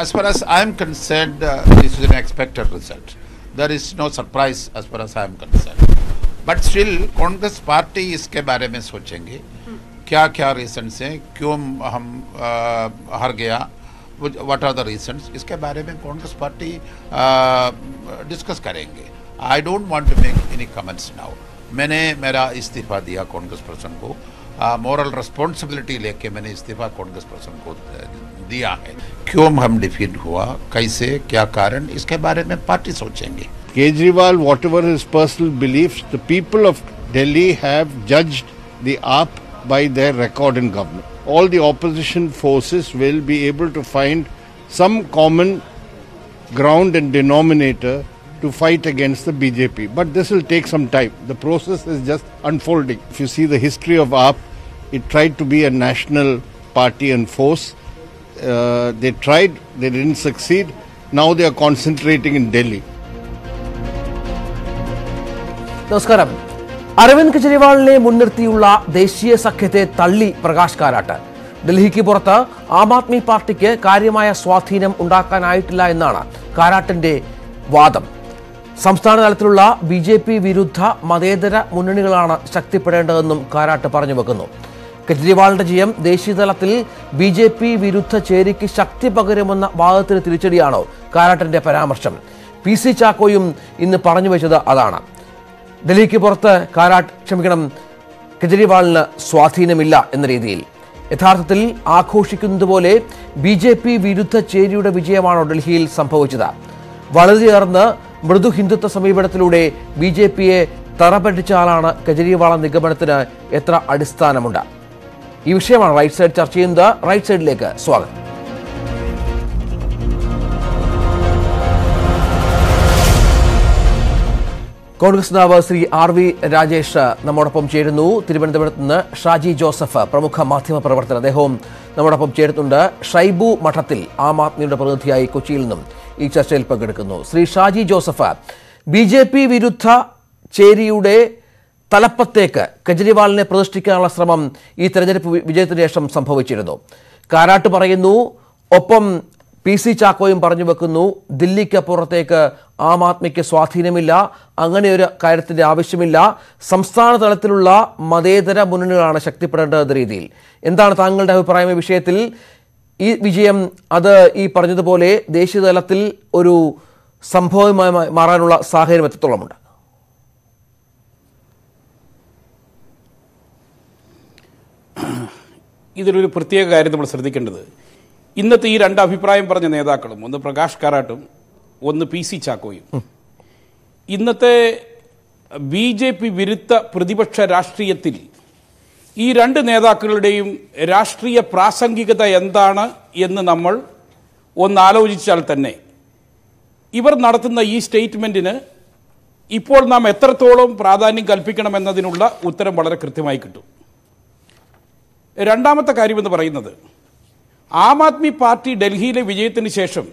As far as I am concerned, uh, this is an expected result. There is no surprise as far as I am concerned. But still Congress party इसके बारे में सोचेंगे क्या क्या regions हैं क्यों हम आ, हार गया वट आर द रीजन्स इसके बारे में कांग्रेस पार्टी डिस्कस करेंगे I don't want to make any comments now मैंने मेरा इस्तीफा दिया कांग्रेस पर्सन को मॉरल रिस्पॉन्सिबिलिटी लेके मैंने इस्तीफा कांग्रेस पर्सन को दिया है क्यों हम डिफीट हुआ कैसे क्या कारण इसके बारे में पार्टी सोचेंगे Kejriwal whatever his personal belief the people of Delhi have judged the AAP by their record in government all the opposition forces will be able to find some common ground and denominator to fight against the BJP. But this will take some time. The process is just unfolding. If you see the history of AAP, it tried to be a national party and force. Uh, they tried, they didn't succeed. Now they are concentrating in Delhi. നമസ്കാരം അരവിന്ദ് കെജ്രിവാളിനെ മുൻനിർത്തിയുള്ള ദേശീയ സഖ്യത്തെ തള്ളി പ്രകാശ് കാരാട്ട് ഡൽഹിക്ക് പുറത്ത് ആം ആദ്മി പാർട്ടിക്ക് കാര്യമായ സ്വാധീനം ഉണ്ടാക്കാനായിട്ടില്ല എന്നാണ് കാരാട്ടിന്റെ വാദം സംസ്ഥാന തലത്തിലുള്ള ബി ജെ പി വിരുദ്ധ മതേതര മുന്നണികളാണ് ശക്തിപ്പെടേണ്ടതെന്നും കാരാട്ട് പറഞ്ഞു വെക്കുന്നു കെജ്രിവാളിന്റെ ജയം ദേശീയതലത്തിൽ ബി ജെ പി വിരുദ്ധ ചേരിക്ക് ശക്തി പകരുമെന്ന വാദത്തിന് തിരിച്ചടിയാണോ കാരാട്ടന്റെ പരാമർശം പി സി ചാക്കോയും ഇന്ന് പറഞ്ഞു വെച്ചത് അതാണ് ഡൽഹിക്ക് പുറത്ത് കാരാട്ട് ക്ഷമിക്കണം കെജ്രിവാളിന് സ്വാധീനമില്ല എന്ന രീതിയിൽ യഥാർത്ഥത്തിൽ ആഘോഷിക്കുന്നതുപോലെ ബി ജെ പി വിരുദ്ധ ചേരിയുടെ വിജയമാണോ ഡൽഹിയിൽ സംഭവിച്ചത് വളരെയേർന്ന് മൃദു ഹിന്ദുത്വ സമീപനത്തിലൂടെ ബി ജെ പിയെ തറപറ്റിച്ച കെജ്രിവാള നിഗമനത്തിന് എത്ര അടിസ്ഥാനമുണ്ട് ഈ വിഷയമാണ് റൈറ്റ് സൈഡ് ചർച്ച ചെയ്യുന്നത് റൈറ്റ് സൈഡിലേക്ക് സ്വാഗതം കോൺഗ്രസ് നേതാവ് ശ്രീ ആർ വി രാജേഷ് നമ്മോടൊപ്പം ചേരുന്നു തിരുവനന്തപുരത്ത് നിന്ന് ഷാജി ജോസഫ് പ്രമുഖ മാധ്യമ പ്രവർത്തകർ അദ്ദേഹവും നമ്മോടൊപ്പം ചേരുന്നുണ്ട് ഷൈബു മഠത്തിൽ ആം ആദ്മിയുടെ പ്രതിനിധിയായി കൊച്ചിയിൽ നിന്നും ഈ ചർച്ചയിൽ പങ്കെടുക്കുന്നു Shri Shaji Joseph B J P വിരുദ്ധ ചേരിയുടെ തലപ്പത്തേക്ക് കെജ്രിവാളിനെ പ്രതിഷ്ഠിക്കാനുള്ള ശ്രമം ഈ തെരഞ്ഞെടുപ്പ് വിജയത്തിന് ശേഷം സംഭവിച്ചിരുന്നു കാരാട്ട് പറയുന്നു ഒപ്പം പി സി ചാക്കോയും പറഞ്ഞു വെക്കുന്നു ദില്ലിക്കപ്പുറത്തേക്ക് ആം ആദ്മിക്ക് സ്വാധീനമില്ല അങ്ങനെ ഒരു കാര്യത്തിൻ്റെ ആവശ്യമില്ല സംസ്ഥാന തലത്തിലുള്ള മതേതര മുന്നണികളാണ് ശക്തിപ്പെടേണ്ടത് രീതിയിൽ എന്താണ് താങ്കളുടെ അഭിപ്രായം ഈ വിഷയത്തിൽ ഈ വിജയം അത് ഈ പറഞ്ഞതുപോലെ ദേശീയ തലത്തിൽ ഒരു സംഭവമായി മാറാനുള്ള സാഹചര്യം എത്രത്തോളമുണ്ട് ഇതിലൊരു പ്രത്യേക കാര്യം നമ്മൾ ശ്രദ്ധിക്കേണ്ടത് ഇന്നത്തെ ഈ രണ്ട് അഭിപ്രായം പറഞ്ഞ നേതാക്കളും ഒന്ന് പ്രകാശ് കാരാട്ടും ഒന്ന് പി സി ചാക്കോയും ഇന്നത്തെ ബി ജെ പി വിരുദ്ധ പ്രതിപക്ഷ രാഷ്ട്രീയത്തിൽ ഈ രണ്ട് നേതാക്കളുടെയും രാഷ്ട്രീയ പ്രാസംഗികത എന്താണ് എന്ന് നമ്മൾ ഒന്ന് ആലോചിച്ചാൽ തന്നെ ഇവർ നടത്തുന്ന ഈ സ്റ്റേറ്റ്മെൻറ്റിന് ഇപ്പോൾ നാം എത്രത്തോളം പ്രാധാന്യം കൽപ്പിക്കണമെന്നതിനുള്ള ഉത്തരം വളരെ കൃത്യമായി കിട്ടും രണ്ടാമത്തെ കാര്യമെന്ന് പറയുന്നത് ആം ആദ്മി പാർട്ടി ഡൽഹിയിലെ വിജയത്തിന് ശേഷം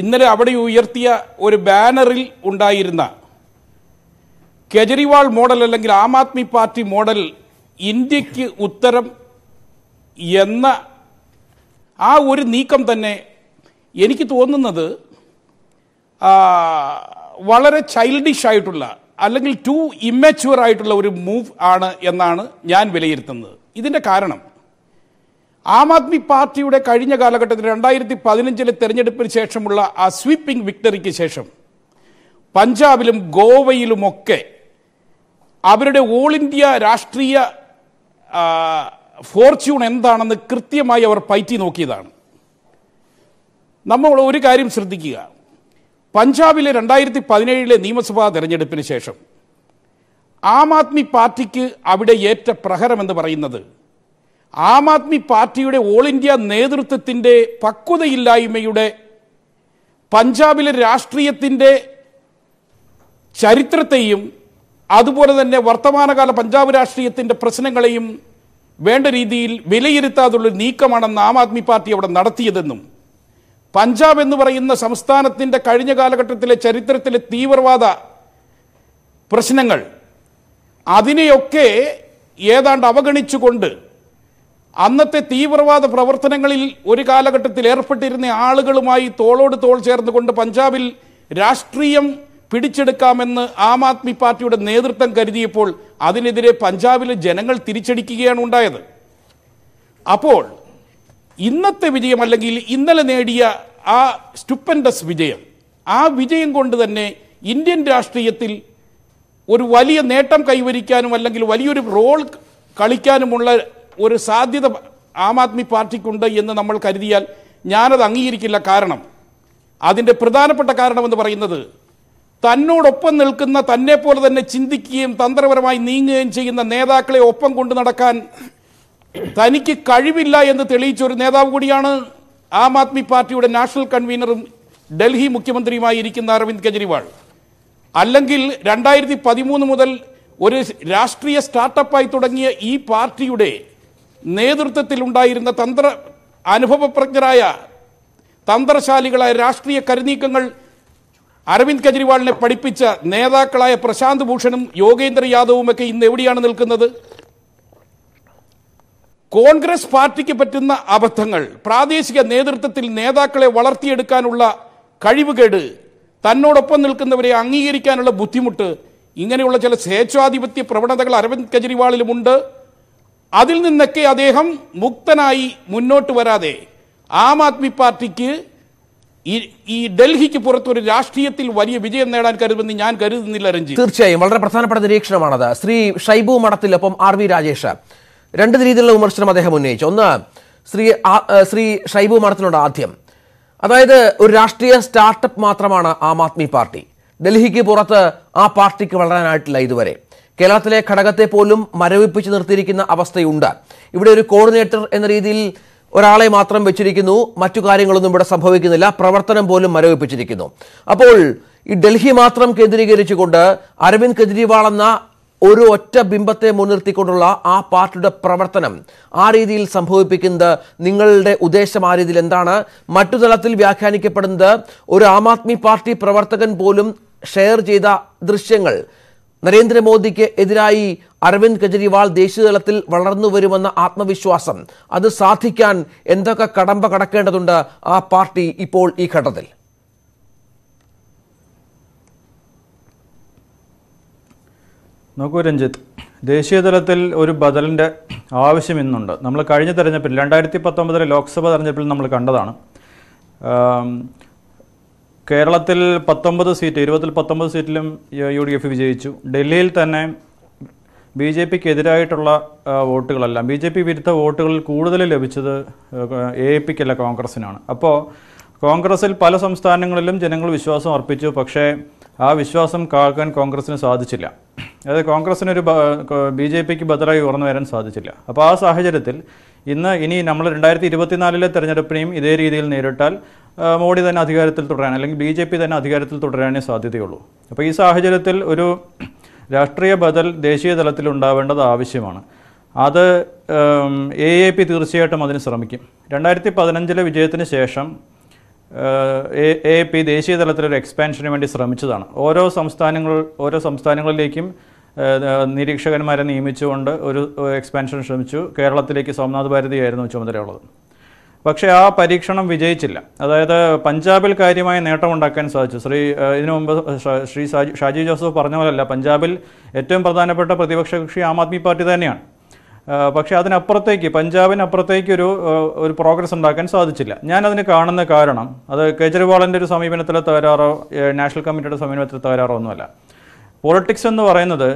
ഇന്നലെ അവിടെ ഉയർത്തിയ ഒരു ബാനറിൽ ഉണ്ടായിരുന്ന കെജ്രിവാൾ മോഡൽ അല്ലെങ്കിൽ ആം ആദ്മി പാർട്ടി മോഡൽ ഇന്ത്യക്ക് ഉത്തരം എന്ന ആ ഒരു നീക്കം തന്നെ എനിക്ക് തോന്നുന്നത് വളരെ ചൈൽഡിഷ് ആയിട്ടുള്ള അല്ലെങ്കിൽ ടു ഇമ്മച്യൂർ ആയിട്ടുള്ള ഒരു മൂവ് ആണ് എന്നാണ് ഞാൻ വിലയിരുത്തുന്നത് ഇതിൻ്റെ കാരണം ആം ആദ്മി പാർട്ടിയുടെ കഴിഞ്ഞ കാലഘട്ടത്തിൽ രണ്ടായിരത്തി പതിനഞ്ചിലെ തെരഞ്ഞെടുപ്പിന് ശേഷമുള്ള ആ സ്വീപ്പിംഗ് വിക്ടറിക്ക് ശേഷം പഞ്ചാബിലും ഗോവയിലുമൊക്കെ അവരുടെ ഓൾ ഇന്ത്യ രാഷ്ട്രീയ ഫോർച്യൂൺ എന്താണെന്ന് കൃത്യമായി അവർ പയറ്റി നോക്കിയതാണ് നമ്മൾ ഒരു കാര്യം ശ്രദ്ധിക്കുക പഞ്ചാബിലെ രണ്ടായിരത്തി പതിനേഴിലെ നിയമസഭാ തെരഞ്ഞെടുപ്പിന് ശേഷം ആം ആദ്മി പാർട്ടിക്ക് അവിടെ ഏറ്റ എന്ന് പറയുന്നത് ആം ആദ്മി പാർട്ടിയുടെ ഓൾ ഇന്ത്യ നേതൃത്വത്തിൻ്റെ പക്വതയില്ലായ്മയുടെ പഞ്ചാബിലെ രാഷ്ട്രീയത്തിൻ്റെ ചരിത്രത്തെയും അതുപോലെ തന്നെ വർത്തമാനകാല പഞ്ചാബ് രാഷ്ട്രീയത്തിൻ്റെ പ്രശ്നങ്ങളെയും വേണ്ട രീതിയിൽ വിലയിരുത്താതുള്ള നീക്കമാണെന്ന് ആം ആദ്മി പാർട്ടി അവിടെ നടത്തിയതെന്നും പഞ്ചാബ് എന്ന് പറയുന്ന സംസ്ഥാനത്തിൻ്റെ കഴിഞ്ഞ കാലഘട്ടത്തിലെ ചരിത്രത്തിലെ തീവ്രവാദ പ്രശ്നങ്ങൾ അതിനെയൊക്കെ ഏതാണ്ട് അവഗണിച്ചുകൊണ്ട് അന്നത്തെ തീവ്രവാദ പ്രവർത്തനങ്ങളിൽ ഒരു കാലഘട്ടത്തിൽ ഏർപ്പെട്ടിരുന്ന ആളുകളുമായി തോളോട് തോൾ ചേർന്നുകൊണ്ട് പഞ്ചാബിൽ രാഷ്ട്രീയം പിടിച്ചെടുക്കാമെന്ന് ആം ആദ്മി പാർട്ടിയുടെ നേതൃത്വം കരുതിയപ്പോൾ അതിനെതിരെ പഞ്ചാബിലെ ജനങ്ങൾ തിരിച്ചടിക്കുകയാണ് ഉണ്ടായത് അപ്പോൾ ഇന്നത്തെ വിജയം അല്ലെങ്കിൽ ഇന്നലെ നേടിയ ആ സ്റ്റുപ്പൻഡസ് വിജയം ആ വിജയം കൊണ്ട് തന്നെ ഇന്ത്യൻ രാഷ്ട്രീയത്തിൽ ഒരു വലിയ നേട്ടം കൈവരിക്കാനും അല്ലെങ്കിൽ വലിയൊരു റോൾ കളിക്കാനുമുള്ള ഒരു സാധ്യത ആം ആദ്മി പാർട്ടിക്കുണ്ട് എന്ന് നമ്മൾ കരുതിയാൽ ഞാനത് അംഗീകരിക്കില്ല കാരണം അതിൻ്റെ പ്രധാനപ്പെട്ട കാരണമെന്ന് പറയുന്നത് തന്നോടൊപ്പം നിൽക്കുന്ന തന്നെ പോലെ തന്നെ ചിന്തിക്കുകയും തന്ത്രപരമായി നീങ്ങുകയും ചെയ്യുന്ന നേതാക്കളെ ഒപ്പം കൊണ്ടു നടക്കാൻ തനിക്ക് കഴിവില്ല എന്ന് തെളിയിച്ച ഒരു നേതാവ് കൂടിയാണ് ആം ആദ്മി പാർട്ടിയുടെ നാഷണൽ കൺവീനറും ഡൽഹി മുഖ്യമന്ത്രിയുമായി ഇരിക്കുന്ന അരവിന്ദ് കെജ്രിവാൾ അല്ലെങ്കിൽ രണ്ടായിരത്തി പതിമൂന്ന് മുതൽ ഒരു രാഷ്ട്രീയ സ്റ്റാർട്ടപ്പായി തുടങ്ങിയ ഈ പാർട്ടിയുടെ നേതൃത്വത്തിലുണ്ടായിരുന്ന തന്ത്ര അനുഭവപ്രജ്ഞരായ തന്ത്രശാലികളായ രാഷ്ട്രീയ കരുനീക്കങ്ങൾ അരവിന്ദ് കെജ്രിവാളിനെ പഠിപ്പിച്ച നേതാക്കളായ പ്രശാന്ത് ഭൂഷണും യോഗേന്ദ്ര യാദവും ഒക്കെ ഇന്ന് എവിടെയാണ് നിൽക്കുന്നത് കോൺഗ്രസ് പാർട്ടിക്ക് പറ്റുന്ന അബദ്ധങ്ങൾ പ്രാദേശിക നേതൃത്വത്തിൽ നേതാക്കളെ വളർത്തിയെടുക്കാനുള്ള കഴിവുകേട് തന്നോടൊപ്പം നിൽക്കുന്നവരെ അംഗീകരിക്കാനുള്ള ബുദ്ധിമുട്ട് ഇങ്ങനെയുള്ള ചില സ്വേച്ഛാധിപത്യ പ്രവണതകൾ അരവിന്ദ് കെജ്രിവാളിലുമുണ്ട് അതിൽ നിന്നൊക്കെ അദ്ദേഹം മുക്തനായി മുന്നോട്ട് വരാതെ ആം ആദ്മി പാർട്ടിക്ക് ഈ ഡൽഹിക്ക് പുറത്തൊരു രാഷ്ട്രീയത്തിൽ വലിയ വിജയം നേടാൻ കരുതുമെന്ന് ഞാൻ കരുതുന്നില്ല രഞ്ജി തീർച്ചയായും വളരെ പ്രധാനപ്പെട്ട നിരീക്ഷണമാണത് ശ്രീ ഷൈബു മഠത്തിലൊപ്പം ആർ വി രാജേഷ് രണ്ട് രീതിയിലുള്ള വിമർശനം അദ്ദേഹം ഉന്നയിച്ചു ഒന്ന് ശ്രീ ശ്രീ ഷൈബു മഠത്തിനോട് ആദ്യം അതായത് ഒരു രാഷ്ട്രീയ സ്റ്റാർട്ടപ്പ് മാത്രമാണ് ആം ആദ്മി പാർട്ടി ഡൽഹിക്ക് പുറത്ത് ആ പാർട്ടിക്ക് വളരാനായിട്ടില്ല ഇതുവരെ കേരളത്തിലെ ഘടകത്തെ പോലും മരവിപ്പിച്ച് നിർത്തിയിരിക്കുന്ന അവസ്ഥയുണ്ട് ഇവിടെ ഒരു കോർഡിനേറ്റർ എന്ന രീതിയിൽ ഒരാളെ മാത്രം വെച്ചിരിക്കുന്നു മറ്റു കാര്യങ്ങളൊന്നും ഇവിടെ സംഭവിക്കുന്നില്ല പ്രവർത്തനം പോലും മരവിപ്പിച്ചിരിക്കുന്നു അപ്പോൾ ഈ ഡൽഹി മാത്രം കേന്ദ്രീകരിച്ചുകൊണ്ട് അരവിന്ദ് കെജ്രിവാൾ എന്ന ഒരു ഒറ്റ ബിംബത്തെ മുൻനിർത്തിക്കൊണ്ടുള്ള ആ പാർട്ടിയുടെ പ്രവർത്തനം ആ രീതിയിൽ സംഭവിപ്പിക്കുന്നത് നിങ്ങളുടെ ഉദ്ദേശം ആ രീതിയിൽ എന്താണ് മറ്റു തലത്തിൽ വ്യാഖ്യാനിക്കപ്പെടുന്നത് ഒരു ആം ആദ്മി പാർട്ടി പ്രവർത്തകൻ പോലും ഷെയർ ചെയ്ത ദൃശ്യങ്ങൾ നരേന്ദ്രമോദിക്ക് എതിരായി അരവിന്ദ് കെജ്രിവാൾ ദേശീയതലത്തിൽ വളർന്നു വരുമെന്ന ആത്മവിശ്വാസം അത് സാധിക്കാൻ എന്തൊക്കെ കടമ്പ കടക്കേണ്ടതുണ്ട് ആ പാർട്ടി ഇപ്പോൾ ഈ ഘട്ടത്തിൽ നോക്കൂ രഞ്ജിത്ത് ദേശീയ തലത്തിൽ ഒരു ബദലിൻ്റെ ആവശ്യം ഇന്നുണ്ട് നമ്മൾ കഴിഞ്ഞ തെരഞ്ഞെടുപ്പിൽ രണ്ടായിരത്തി പത്തൊമ്പതിലെ ലോക്സഭ തെരഞ്ഞെടുപ്പിൽ നമ്മൾ കണ്ടതാണ് കേരളത്തിൽ പത്തൊമ്പത് സീറ്റ് ഇരുപത്തിൽ പത്തൊമ്പത് സീറ്റിലും യു ഡി എഫ് വിജയിച്ചു ഡൽഹിയിൽ തന്നെ ബി ജെ എതിരായിട്ടുള്ള വോട്ടുകളെല്ലാം ബി ജെ പി വിരുദ്ധ വോട്ടുകളിൽ കൂടുതൽ ലഭിച്ചത് എ പിക്കല്ല കോൺഗ്രസിനാണ് അപ്പോൾ കോൺഗ്രസിൽ പല സംസ്ഥാനങ്ങളിലും ജനങ്ങൾ വിശ്വാസം അർപ്പിച്ചു പക്ഷേ ആ വിശ്വാസം കാക്കാൻ കോൺഗ്രസ്സിന് സാധിച്ചില്ല അതായത് കോൺഗ്രസ്സിനൊരു ബി ജെ പിക്ക് ബദറായി ഉയർന്നു വരാൻ സാധിച്ചില്ല അപ്പോൾ ആ സാഹചര്യത്തിൽ ഇന്ന് ഇനി നമ്മൾ രണ്ടായിരത്തി ഇരുപത്തിനാലിലെ തെരഞ്ഞെടുപ്പിനെയും ഇതേ രീതിയിൽ നേരിട്ടാൽ മോഡി തന്നെ അധികാരത്തിൽ തുടരാൻ അല്ലെങ്കിൽ ബി ജെ പി തന്നെ അധികാരത്തിൽ തുടരാനേ സാധ്യതയുള്ളൂ അപ്പോൾ ഈ സാഹചര്യത്തിൽ ഒരു രാഷ്ട്രീയ ബദൽ ദേശീയ തലത്തിൽ ഉണ്ടാവേണ്ടത് ആവശ്യമാണ് അത് എ എ പി തീർച്ചയായിട്ടും അതിന് ശ്രമിക്കും രണ്ടായിരത്തി പതിനഞ്ചിലെ വിജയത്തിന് ശേഷം എ പി ദേശീയ തലത്തിലൊരു എക്സ്പാൻഷന് വേണ്ടി ശ്രമിച്ചതാണ് ഓരോ സംസ്ഥാനങ്ങൾ ഓരോ സംസ്ഥാനങ്ങളിലേക്കും നിരീക്ഷകന്മാരെ നിയമിച്ചുകൊണ്ട് ഒരു എക്സ്പാൻഷൻ ശ്രമിച്ചു കേരളത്തിലേക്ക് സോമനാഥ് ആയിരുന്നു ചുമതലയുള്ളത് പക്ഷേ ആ പരീക്ഷണം വിജയിച്ചില്ല അതായത് പഞ്ചാബിൽ കാര്യമായ നേട്ടമുണ്ടാക്കാൻ സാധിച്ചു ശ്രീ ഇതിനു മുമ്പ് ശ്രീ ഷാജി ജോസഫ് പറഞ്ഞ പോലെയല്ല പഞ്ചാബിൽ ഏറ്റവും പ്രധാനപ്പെട്ട പ്രതിപക്ഷ കക്ഷി ആം ആദ്മി പാർട്ടി തന്നെയാണ് പക്ഷേ അതിനപ്പുറത്തേക്ക് പഞ്ചാബിനപ്പുറത്തേക്ക് ഒരു ഒരു പ്രോഗ്രസ് ഉണ്ടാക്കാൻ സാധിച്ചില്ല ഞാൻ അതിന് കാണുന്ന കാരണം അത് കേജ്രിവാളിൻ്റെ ഒരു സമീപനത്തിലെ തകരാറോ നാഷണൽ കമ്മിറ്റിയുടെ സമീപനത്തിലെ തകരാറോ ഒന്നുമല്ല പൊളിറ്റിക്സ് എന്ന് പറയുന്നത്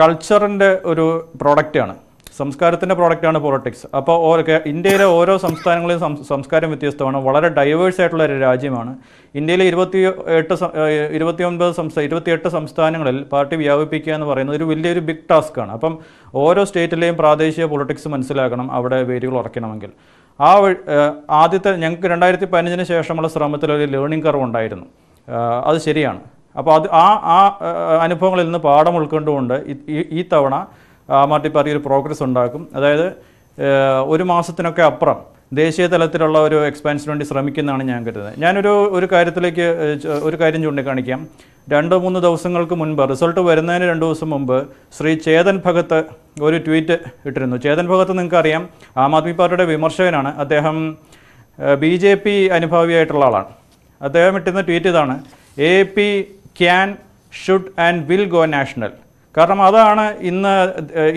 കൾച്ചറിൻ്റെ ഒരു പ്രോഡക്റ്റാണ് സംസ്കാരത്തിൻ്റെ പ്രോഡക്റ്റാണ് പോളിറ്റിക്സ് അപ്പോൾ ഓരോ ഇന്ത്യയിലെ ഓരോ സംസ്ഥാനങ്ങളിലും സംസ്കാരം വ്യത്യസ്തമാണ് വളരെ ഡൈവേഴ്സ് ആയിട്ടുള്ള ഒരു രാജ്യമാണ് ഇന്ത്യയിലെ ഇരുപത്തി എട്ട് ഒൻപത് സംസ്ഥാന ഇരുപത്തിയെട്ട് സംസ്ഥാനങ്ങളിൽ പാർട്ടി വ്യാപിപ്പിക്കുക എന്ന് പറയുന്നത് ഒരു വലിയൊരു ബിഗ് ടാസ്ക്കാണ് അപ്പം ഓരോ സ്റ്റേറ്റിലെയും പ്രാദേശിക പൊളിറ്റിക്സ് മനസ്സിലാക്കണം അവിടെ വേരുകൾ ഉറക്കണമെങ്കിൽ ആ ആദ്യത്തെ ഞങ്ങൾക്ക് രണ്ടായിരത്തി പതിനഞ്ചിന് ശേഷമുള്ള ശ്രമത്തിൽ ഒരു ലേണിംഗ് കർവ് ഉണ്ടായിരുന്നു അത് ശരിയാണ് അപ്പോൾ അത് ആ ആ അനുഭവങ്ങളിൽ നിന്ന് പാഠം ഉൾക്കൊണ്ടുകൊണ്ട് ഈ തവണ ആം ആദ്മി പാർട്ടി ഒരു പ്രോഗ്രസ് ഉണ്ടാക്കും അതായത് ഒരു മാസത്തിനൊക്കെ അപ്പുറം ദേശീയ തലത്തിലുള്ള ഒരു എക്സ്പാൻഷന് വേണ്ടി ശ്രമിക്കുന്നതാണ് ഞാൻ കരുതുന്നത് ഞാനൊരു ഒരു കാര്യത്തിലേക്ക് ഒരു കാര്യം ചൂണ്ടിക്കാണിക്കാം രണ്ട് മൂന്ന് ദിവസങ്ങൾക്ക് മുൻപ് റിസൾട്ട് വരുന്നതിന് രണ്ട് ദിവസം മുമ്പ് ശ്രീ ചേതൻ ഭഗത്ത് ഒരു ട്വീറ്റ് ഇട്ടിരുന്നു ചേതൻ ഭഗത്ത് നിങ്ങൾക്കറിയാം ആം ആദ്മി പാർട്ടിയുടെ വിമർശകനാണ് അദ്ദേഹം ബി ജെ പി അനുഭാവിയായിട്ടുള്ള ആളാണ് അദ്ദേഹം ഇട്ടിരുന്ന ട്വീറ്റ് ഇതാണ് A P can should and will go national കാരണം അതാണ് ഇന്ന്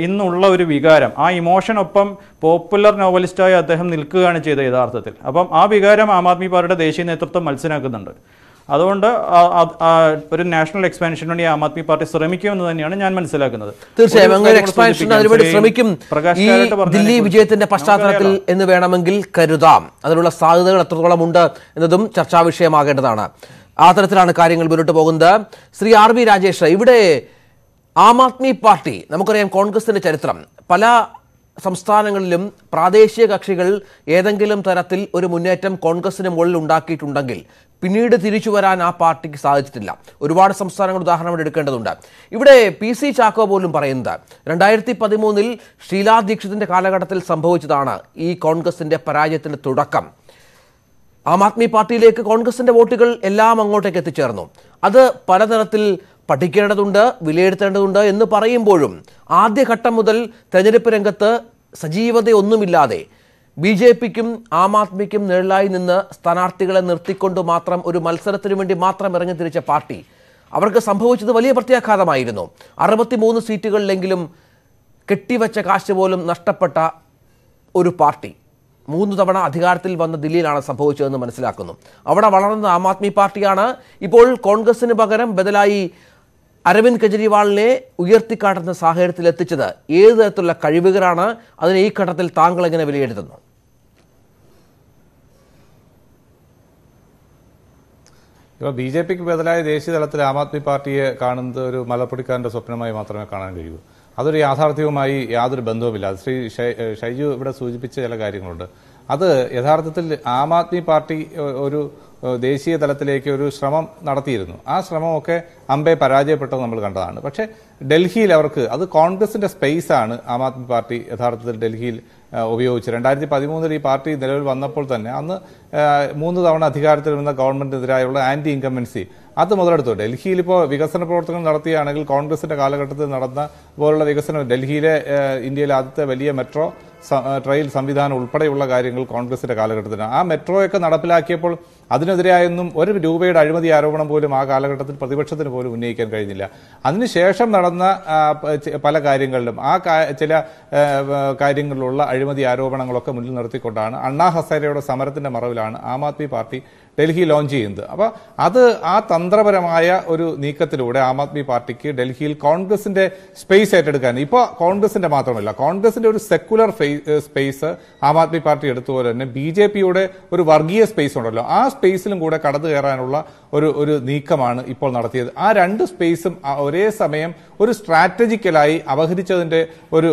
ഇന്നുള്ള ഒരു വികാരം ആ ഇമോഷനൊപ്പം പോപ്പുലർ നോവലിസ്റ്റായി അദ്ദേഹം നിൽക്കുകയാണ് ചെയ്തത് യഥാർത്ഥത്തിൽ അപ്പം ആ വികാരം ആം ആദ്മി പാർട്ടിയുടെ ദേശീയ നേതൃത്വം മത്സരാക്കുന്നുണ്ട് അതുകൊണ്ട് ഒരു നാഷണൽ എക്സ്പാൻഷന് വേണ്ടി ആം ആദ്മി പാർട്ടി ശ്രമിക്കുമെന്ന് തന്നെയാണ് ഞാൻ മനസ്സിലാക്കുന്നത് തീർച്ചയായും ദില്ലി വിജയത്തിന്റെ പശ്ചാത്തലത്തിൽ എന്ന് വേണമെങ്കിൽ കരുതാം അതിനുള്ള സാധ്യതകൾ എത്രത്തോളം ഉണ്ട് എന്നതും ചർച്ചാ വിഷയമാകേണ്ടതാണ് ആ തരത്തിലാണ് കാര്യങ്ങൾ മുന്നോട്ട് പോകുന്നത് ശ്രീ ആർ വി രാജേഷ് ഇവിടെ ആം ആദ്മി പാർട്ടി നമുക്കറിയാം കോൺഗ്രസിന്റെ ചരിത്രം പല സംസ്ഥാനങ്ങളിലും പ്രാദേശിക കക്ഷികൾ ഏതെങ്കിലും തരത്തിൽ ഒരു മുന്നേറ്റം കോൺഗ്രസിന് മുകളിൽ ഉണ്ടാക്കിയിട്ടുണ്ടെങ്കിൽ പിന്നീട് തിരിച്ചു വരാൻ ആ പാർട്ടിക്ക് സാധിച്ചിട്ടില്ല ഒരുപാട് സംസ്ഥാനങ്ങൾ ഉദാഹരണം എടുക്കേണ്ടതുണ്ട് ഇവിടെ പി സി ചാക്കോ പോലും പറയുന്നത് രണ്ടായിരത്തി പതിമൂന്നിൽ ഷീലാ ദീക്ഷിതിന്റെ കാലഘട്ടത്തിൽ സംഭവിച്ചതാണ് ഈ കോൺഗ്രസിന്റെ പരാജയത്തിന് തുടക്കം ആം ആദ്മി പാർട്ടിയിലേക്ക് കോൺഗ്രസിന്റെ വോട്ടുകൾ എല്ലാം അങ്ങോട്ടേക്ക് എത്തിച്ചേർന്നു അത് പലതരത്തിൽ പഠിക്കേണ്ടതുണ്ട് വിലയിരുത്തേണ്ടതുണ്ട് എന്ന് പറയുമ്പോഴും ആദ്യഘട്ടം മുതൽ തെരഞ്ഞെടുപ്പ് രംഗത്ത് സജീവതയൊന്നുമില്ലാതെ ബി ജെ പിക്കും ആം ആദ്മിക്കും നിഴലായി നിന്ന് സ്ഥാനാർത്ഥികളെ നിർത്തിക്കൊണ്ട് മാത്രം ഒരു മത്സരത്തിനു വേണ്ടി മാത്രം ഇറങ്ങി തിരിച്ച പാർട്ടി അവർക്ക് സംഭവിച്ചത് വലിയ പ്രത്യാഘാതമായിരുന്നു മൂന്ന് സീറ്റുകളിലെങ്കിലും കെട്ടിവച്ച കാശ് പോലും നഷ്ടപ്പെട്ട ഒരു പാർട്ടി മൂന്ന് തവണ അധികാരത്തിൽ വന്ന ദില്ലിയിലാണ് സംഭവിച്ചതെന്ന് മനസ്സിലാക്കുന്നു അവിടെ വളർന്ന ആം ആദ്മി പാർട്ടിയാണ് ഇപ്പോൾ കോൺഗ്രസിന് പകരം ബദലായി അരവിന്ദ് കെജ്രിവാളിനെ ഉയർത്തിക്കാട്ടുന്ന സാഹചര്യത്തിൽ എത്തിച്ചത് ഏത് തരത്തിലുള്ള കഴിവുകളാണ് അതിനെ ഈ ഘട്ടത്തിൽ താങ്കൾ എങ്ങനെ വിലയിരുത്തുന്നു ഇപ്പോൾ ബി ജെ പിക്ക് ബദലായ ദേശീയ തലത്തിൽ ആം ആദ്മി പാർട്ടിയെ കാണുന്നത് ഒരു മലപ്പൊടിക്കാരൻ്റെ സ്വപ്നമായി മാത്രമേ കാണാൻ കഴിയൂ അതൊരു യാഥാർത്ഥ്യവുമായി യാതൊരു ബന്ധവുമില്ല ശ്രീ ഷൈജു ഇവിടെ സൂചിപ്പിച്ച ചില കാര്യങ്ങളുണ്ട് അത് യഥാർത്ഥത്തിൽ ആം ആദ്മി പാർട്ടി ഒരു ദേശീയ തലത്തിലേക്ക് ഒരു ശ്രമം നടത്തിയിരുന്നു ആ ശ്രമമൊക്കെ അമ്പെ പരാജയപ്പെട്ടത് നമ്മൾ കണ്ടതാണ് പക്ഷേ ഡൽഹിയിൽ അവർക്ക് അത് കോൺഗ്രസിന്റെ ആണ് ആം ആദ്മി പാർട്ടി യഥാർത്ഥത്തിൽ ഡൽഹിയിൽ ഉപയോഗിച്ച് രണ്ടായിരത്തി പതിമൂന്നിൽ ഈ പാർട്ടി നിലവിൽ വന്നപ്പോൾ തന്നെ അന്ന് മൂന്ന് തവണ അധികാരത്തിൽ വന്ന ഗവൺമെന്റിനെതിരായുള്ള ആന്റി ഇൻകമ്പൻസി അത് മുതലെടുത്തു ഡൽഹിയിൽ ഇപ്പോൾ വികസന പ്രവർത്തനങ്ങൾ നടത്തിയാണെങ്കിൽ കോൺഗ്രസിന്റെ കാലഘട്ടത്തിൽ നടന്ന പോലുള്ള വികസനം ഡൽഹിയിലെ ഇന്ത്യയിലെ ആദ്യത്തെ വലിയ മെട്രോ ട്രയൽ സംവിധാനം ഉൾപ്പെടെയുള്ള കാര്യങ്ങൾ കോൺഗ്രസിന്റെ കാലഘട്ടത്തിന് ആ മെട്രോയൊക്കെ നടപ്പിലാക്കിയപ്പോൾ അതിനെതിരായൊന്നും ഒരു രൂപയുടെ അഴിമതി ആരോപണം പോലും ആ കാലഘട്ടത്തിൽ പ്രതിപക്ഷത്തിന് പോലും ഉന്നയിക്കാൻ കഴിഞ്ഞില്ല അതിനുശേഷം നടന്ന പല കാര്യങ്ങളിലും ആ ചില കാര്യങ്ങളിലുള്ള അഴിമതി ആരോപണങ്ങളൊക്കെ മുന്നിൽ നിർത്തിക്കൊണ്ടാണ് അണ്ണാ ഹസാരയുടെ സമരത്തിന്റെ മറവിലാണ് ആം ആദ്മി പാർട്ടി ഡൽഹി ലോഞ്ച് ചെയ്യുന്നത് അപ്പോൾ അത് ആ തന്ത്രപരമായ ഒരു നീക്കത്തിലൂടെ ആം ആദ്മി പാർട്ടിക്ക് ഡൽഹിയിൽ കോൺഗ്രസിന്റെ സ്പേസ് ഏറ്റെടുക്കാൻ ഇപ്പോൾ കോൺഗ്രസിന്റെ മാത്രമല്ല കോൺഗ്രസിന്റെ ഒരു secular face space Aam Aadmi party എടുത്തുപോലെ തന്നെ ബി ജെ പിയുടെ ഒരു വർഗീയ സ്പേസ് ഉണ്ടല്ലോ ആ സ്പേസിലും കൂടെ കടന്നു കയറാനുള്ള ഒരു ഒരു നീക്കമാണ് ഇപ്പോൾ നടത്തിയത് ആ രണ്ട് സ്പേസും ഒരേ സമയം ഒരു സ്ട്രാറ്റജിക്കലായി അപഹരിച്ചതിന്റെ ഒരു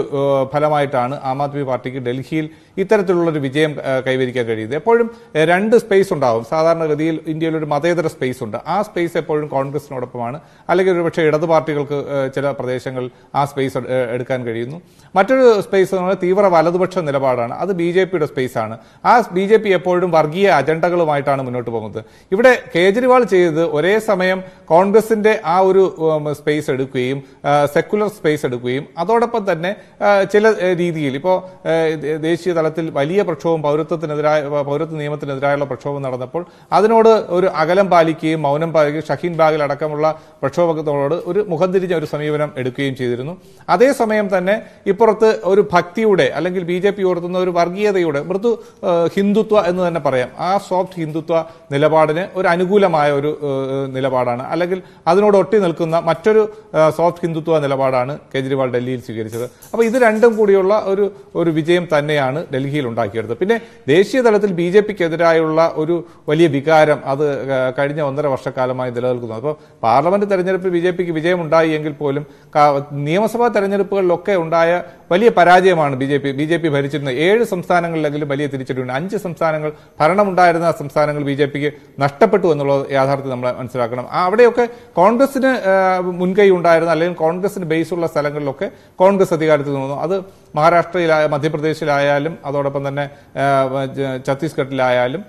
ഫലമായിട്ടാണ് ആം ആദ്മി പാർട്ടിക്ക് ഡൽഹിയിൽ ഇത്തരത്തിലുള്ള ഒരു വിജയം കൈവരിക്കാൻ കഴിയുന്നത് എപ്പോഴും രണ്ട് സ്പേസ് ഉണ്ടാവും സാധാരണഗതിയിൽ ഇന്ത്യയിൽ ഒരു മതേതര സ്പേസ് ഉണ്ട് ആ സ്പേസ് എപ്പോഴും കോൺഗ്രസിനോടൊപ്പമാണ് അല്ലെങ്കിൽ ഒരുപക്ഷെ ഇടതു പാർട്ടികൾക്ക് ചില പ്രദേശങ്ങളിൽ ആ സ്പേസ് എടുക്കാൻ കഴിയുന്നു മറ്റൊരു സ്പേസ് എന്ന് പറഞ്ഞാൽ തീവ്ര വല വലതുപക്ഷ നിലപാടാണ് അത് ബി ജെ പിയുടെ സ്പേസാണ് ആ ബി ജെ പി എപ്പോഴും വർഗീയ അജണ്ടകളുമായിട്ടാണ് മുന്നോട്ട് പോകുന്നത് ഇവിടെ കേജ്രിവാൾ ചെയ്തത് ഒരേ സമയം കോൺഗ്രസിന്റെ ആ ഒരു സ്പേസ് എടുക്കുകയും സെക്കുലർ സ്പേസ് എടുക്കുകയും അതോടൊപ്പം തന്നെ ചില രീതിയിൽ ഇപ്പോൾ ദേശീയ തലത്തിൽ വലിയ പ്രക്ഷോഭം പൗരത്വത്തിനെതിരായ പൗരത്വ നിയമത്തിനെതിരായുള്ള പ്രക്ഷോഭം നടന്നപ്പോൾ അതിനോട് ഒരു അകലം പാലിക്കുകയും മൗനം പാലിക്കുകയും ഷഹീൻ ബാഗിൽ അടക്കമുള്ള പ്രക്ഷോഭത്തോട് ഒരു മുഖംതിരിഞ്ഞ ഒരു സമീപനം എടുക്കുകയും ചെയ്തിരുന്നു അതേസമയം തന്നെ ഇപ്പുറത്ത് ഒരു ഭക്തിയുടെ അല്ലെങ്കിൽ ബി ജെ പി ഓർത്തുന്ന ഒരു വർഗീയതയുടെ മൃദു ഹിന്ദുത്വ എന്ന് തന്നെ പറയാം ആ സോഫ്റ്റ് ഹിന്ദുത്വ നിലപാടിന് ഒരു അനുകൂലമായ ഒരു നിലപാടാണ് അല്ലെങ്കിൽ അതിനോട് ഒട്ടി നിൽക്കുന്ന മറ്റൊരു സോഫ്റ്റ് ഹിന്ദുത്വ നിലപാടാണ് കേജ്രിവാൾ ഡൽഹിയിൽ സ്വീകരിച്ചത് അപ്പോൾ ഇത് രണ്ടും കൂടിയുള്ള ഒരു ഒരു വിജയം തന്നെയാണ് ഡൽഹിയിൽ ഉണ്ടാക്കിയെടുത്തത് പിന്നെ ദേശീയ തലത്തിൽ ബി ജെ പിക്കെതിരായുള്ള ഒരു വലിയ വികാരം അത് കഴിഞ്ഞ ഒന്നര വർഷക്കാലമായി നിലനിൽക്കുന്നു അപ്പോൾ പാർലമെന്റ് തെരഞ്ഞെടുപ്പിൽ ബി ജെ പിക്ക് വിജയമുണ്ടായി എങ്കിൽ പോലും നിയമസഭാ തെരഞ്ഞെടുപ്പുകളിലൊക്കെ ഉണ്ടായ വലിയ പരാജയമാണ് B J P B J P ഭരിച്ചിരുന്ന ഏഴ് സംസ്ഥാനങ്ങളിലെങ്കിലും വലിയ തിരിച്ചടിയുണ്ട് അഞ്ച് സംസ്ഥാനങ്ങൾ ഭരണമുണ്ടായിരുന്ന സംസ്ഥാനങ്ങൾ ബി ജെ പിക്ക് നഷ്ടപ്പെട്ടു എന്നുള്ളത് യാഥാർത്ഥ്യം നമ്മൾ മനസ്സിലാക്കണം അവിടെയൊക്കെ കോൺഗ്രസിന് മുൻകൈ ഉണ്ടായിരുന്ന അല്ലെങ്കിൽ കോൺഗ്രസിന് ബേസുള്ള സ്ഥലങ്ങളിലൊക്കെ കോൺഗ്രസ് അധികാരത്തിൽ നിന്നു അത് മഹാരാഷ്ട്രയിലായ മധ്യപ്രദേശിലായാലും അതോടൊപ്പം തന്നെ ഛത്തീസ്ഗഡിലായാലും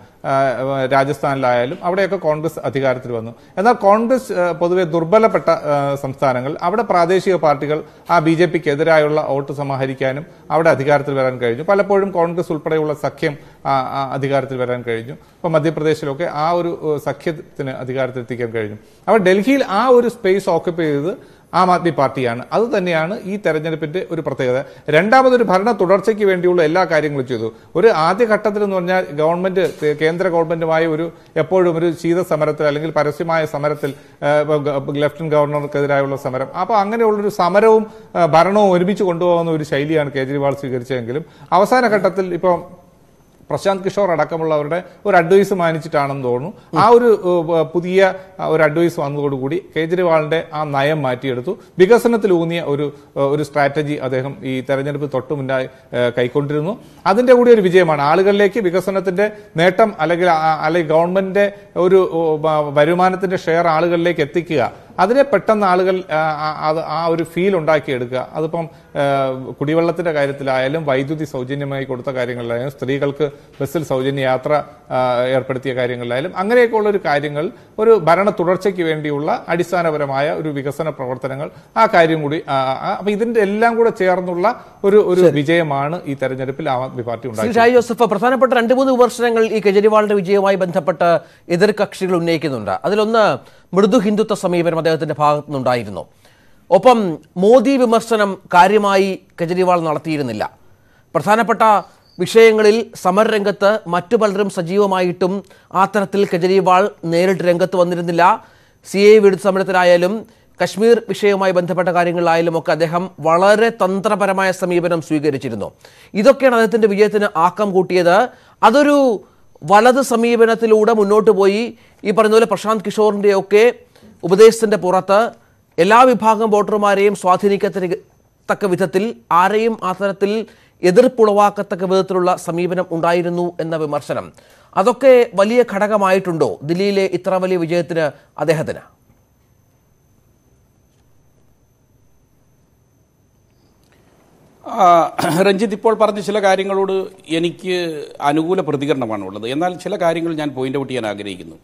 രാജസ്ഥാനിലായാലും അവിടെയൊക്കെ കോൺഗ്രസ് അധികാരത്തിൽ വന്നു എന്നാൽ കോൺഗ്രസ് പൊതുവെ ദുർബലപ്പെട്ട സംസ്ഥാനങ്ങൾ അവിടെ പ്രാദേശിക പാർട്ടികൾ ആ ബി ജെ പിക്ക് എതിരായുള്ള വോട്ട് സമാഹരിക്കാനും അവിടെ അധികാരത്തിൽ വരാൻ കഴിഞ്ഞു പലപ്പോഴും കോൺഗ്രസ് ഉൾപ്പെടെയുള്ള സഖ്യം അധികാരത്തിൽ വരാൻ കഴിഞ്ഞു ഇപ്പോൾ മധ്യപ്രദേശിലൊക്കെ ആ ഒരു സഖ്യത്തിന് അധികാരത്തിൽ എത്തിക്കാൻ കഴിഞ്ഞു അപ്പോൾ ഡൽഹിയിൽ ആ ഒരു സ്പേസ് ഓക്കുപ്പൈ ചെയ്ത് ആം ആദ്മി പാർട്ടിയാണ് അത് തന്നെയാണ് ഈ തെരഞ്ഞെടുപ്പിന്റെ ഒരു പ്രത്യേകത രണ്ടാമതൊരു ഭരണ തുടർച്ചയ്ക്ക് വേണ്ടിയുള്ള എല്ലാ കാര്യങ്ങളും ചെയ്തു ഒരു ആദ്യഘട്ടത്തിൽ എന്ന് പറഞ്ഞാൽ ഗവൺമെന്റ് കേന്ദ്ര ഗവൺമെന്റുമായി ഒരു എപ്പോഴും ഒരു ശീത സമരത്തിൽ അല്ലെങ്കിൽ പരസ്യമായ സമരത്തിൽ ലെഫ്റ്റനന്റ് ഗവർണർക്കെതിരായുള്ള സമരം അപ്പോൾ അങ്ങനെയുള്ളൊരു സമരവും ഭരണവും ഒരുമിച്ച് കൊണ്ടുപോകുന്ന ഒരു ശൈലിയാണ് കേജ്രിവാൾ സ്വീകരിച്ചതെങ്കിലും അവസാന ഘട്ടത്തിൽ ഇപ്പം പ്രശാന്ത് കിഷോർ അടക്കമുള്ളവരുടെ ഒരു അഡ്വൈസ് മാനിച്ചിട്ടാണെന്ന് തോന്നുന്നു ആ ഒരു പുതിയ ഒരു അഡ്വൈസ് വന്നതോടുകൂടി കേജ്രിവാളിന്റെ ആ നയം മാറ്റിയെടുത്തു വികസനത്തിലൂന്നിയ ഒരു ഒരു സ്ട്രാറ്റജി അദ്ദേഹം ഈ തെരഞ്ഞെടുപ്പ് തൊട്ടു മുന്നായി കൈക്കൊണ്ടിരുന്നു അതിന്റെ കൂടി ഒരു വിജയമാണ് ആളുകളിലേക്ക് വികസനത്തിന്റെ നേട്ടം അല്ലെങ്കിൽ അല്ലെങ്കിൽ ഗവൺമെന്റിന്റെ ഒരു വരുമാനത്തിന്റെ ഷെയർ ആളുകളിലേക്ക് എത്തിക്കുക അതിനെ പെട്ടെന്ന് ആളുകൾ അത് ആ ഒരു ഫീൽ ഉണ്ടാക്കിയെടുക്കുക അതിപ്പം കുടിവെള്ളത്തിന്റെ കാര്യത്തിലായാലും വൈദ്യുതി സൗജന്യമായി കൊടുത്ത കാര്യങ്ങളിലായാലും സ്ത്രീകൾക്ക് ബസ്സിൽ സൗജന്യ യാത്ര ഏർപ്പെടുത്തിയ കാര്യങ്ങളിലായാലും അങ്ങനെയൊക്കെ ഒരു കാര്യങ്ങൾ ഒരു ഭരണ തുടർച്ചയ്ക്ക് വേണ്ടിയുള്ള അടിസ്ഥാനപരമായ ഒരു വികസന പ്രവർത്തനങ്ങൾ ആ കാര്യം കൂടി അപ്പൊ ഇതിന്റെ എല്ലാം കൂടെ ചേർന്നുള്ള ഒരു ഒരു വിജയമാണ് ഈ തെരഞ്ഞെടുപ്പിൽ ആം ആദ്മി പാർട്ടി ഉണ്ടായത് ഷായി ജോസഫ് പ്രധാനപ്പെട്ട രണ്ട് മൂന്ന് വിമർശനങ്ങൾ ഈ കെജ്രിവാളിന്റെ വിജയവുമായി ബന്ധപ്പെട്ട് എതിർകക്ഷികൾ ഉന്നയിക്കുന്നുണ്ട് അതിലൊന്ന് മൃദു ഹിന്ദുത്വ സമീപനം അദ്ദേഹത്തിന്റെ ഭാഗത്തു നിന്നുണ്ടായിരുന്നു ഒപ്പം മോദി വിമർശനം കാര്യമായി കെജ്രിവാൾ നടത്തിയിരുന്നില്ല പ്രധാനപ്പെട്ട വിഷയങ്ങളിൽ സമരരംഗത്ത് മറ്റു പലരും സജീവമായിട്ടും ആ തരത്തിൽ കെജ്രിവാൾ നേരിട്ട് രംഗത്ത് വന്നിരുന്നില്ല സി എ വിരുദ്ധ സമരത്തിലായാലും കശ്മീർ വിഷയവുമായി ബന്ധപ്പെട്ട കാര്യങ്ങളിലായാലും ഒക്കെ അദ്ദേഹം വളരെ തന്ത്രപരമായ സമീപനം സ്വീകരിച്ചിരുന്നു ഇതൊക്കെയാണ് അദ്ദേഹത്തിൻ്റെ വിജയത്തിന് ആക്കം കൂട്ടിയത് അതൊരു വലത് സമീപനത്തിലൂടെ മുന്നോട്ട് പോയി ഈ പറയുന്ന പോലെ പ്രശാന്ത് കിഷോറിൻ്റെയൊക്കെ ഉപദേശത്തിൻ്റെ പുറത്ത് എല്ലാ വിഭാഗം വോട്ടർമാരെയും സ്വാധീനിക്കത്തക്ക വിധത്തിൽ ആരെയും ആ തരത്തിൽ എതിർപ്പുളവാക്കത്തക്ക വിധത്തിലുള്ള സമീപനം ഉണ്ടായിരുന്നു എന്ന വിമർശനം അതൊക്കെ വലിയ ഘടകമായിട്ടുണ്ടോ ദില്ലിയിലെ ഇത്ര വലിയ വിജയത്തിന് അദ്ദേഹത്തിന് രഞ്ജിത്ത് ഇപ്പോൾ പറഞ്ഞ ചില കാര്യങ്ങളോട് എനിക്ക് അനുകൂല പ്രതികരണമാണ് ഉള്ളത് എന്നാൽ ചില കാര്യങ്ങൾ ഞാൻ പോയിന്റ് ഔട്ട് ചെയ്യാൻ ആഗ്രഹിക്കുന്നു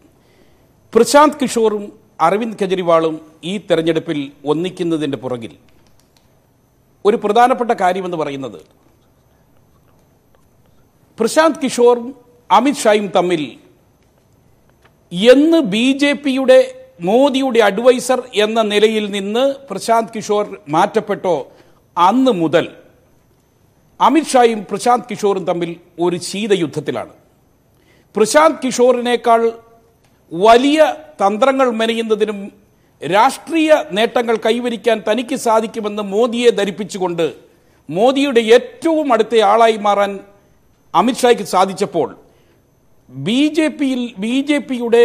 പ്രശാന്ത് കിഷോറും അരവിന്ദ് കെജ്രിവാളും ഈ തെരഞ്ഞെടുപ്പിൽ ഒന്നിക്കുന്നതിൻ്റെ പുറകിൽ ഒരു പ്രധാനപ്പെട്ട കാര്യമെന്ന് പറയുന്നത് പ്രശാന്ത് കിഷോറും അമിത്ഷായും തമ്മിൽ എന്ന് ബി ജെ പിയുടെ മോദിയുടെ അഡ്വൈസർ എന്ന നിലയിൽ നിന്ന് പ്രശാന്ത് കിഷോർ മാറ്റപ്പെട്ടോ അന്ന് മുതൽ അമിത്ഷായും പ്രശാന്ത് കിഷോറും തമ്മിൽ ഒരു ശീതയുദ്ധത്തിലാണ് പ്രശാന്ത് കിഷോറിനേക്കാൾ വലിയ തന്ത്രങ്ങൾ മെനയുന്നതിനും രാഷ്ട്രീയ നേട്ടങ്ങൾ കൈവരിക്കാൻ തനിക്ക് സാധിക്കുമെന്ന് മോദിയെ ധരിപ്പിച്ചുകൊണ്ട് മോദിയുടെ ഏറ്റവും അടുത്ത ആളായി മാറാൻ അമിത്ഷായ്ക്ക് സാധിച്ചപ്പോൾ ബി ജെ പിയിൽ ബി ജെ പിയുടെ